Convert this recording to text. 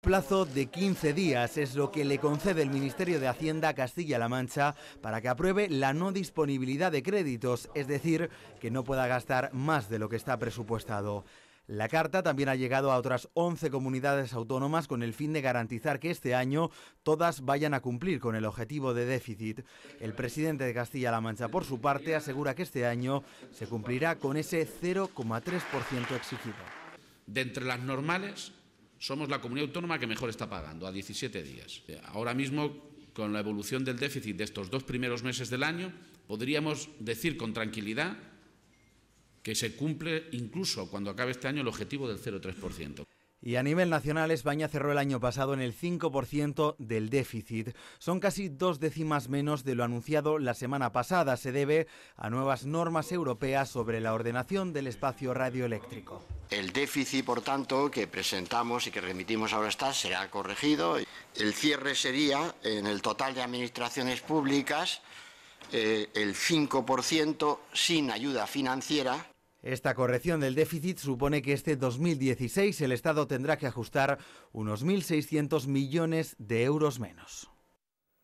plazo de 15 días es lo que le concede el Ministerio de Hacienda a Castilla-La Mancha para que apruebe la no disponibilidad de créditos, es decir, que no pueda gastar más de lo que está presupuestado. La carta también ha llegado a otras 11 comunidades autónomas con el fin de garantizar que este año todas vayan a cumplir con el objetivo de déficit. El presidente de Castilla-La Mancha, por su parte, asegura que este año se cumplirá con ese 0,3% exigido. De entre las normales, somos la comunidad autónoma que mejor está pagando, a 17 días. Ahora mismo, con la evolución del déficit de estos dos primeros meses del año, podríamos decir con tranquilidad que se cumple incluso cuando acabe este año el objetivo del 0,3%. Y a nivel nacional, España cerró el año pasado en el 5% del déficit. Son casi dos décimas menos de lo anunciado la semana pasada. Se debe a nuevas normas europeas sobre la ordenación del espacio radioeléctrico. El déficit, por tanto, que presentamos y que remitimos ahora está, ha corregido. El cierre sería en el total de administraciones públicas eh, el 5% sin ayuda financiera esta corrección del déficit supone que este 2016 el Estado tendrá que ajustar unos 1.600 millones de euros menos.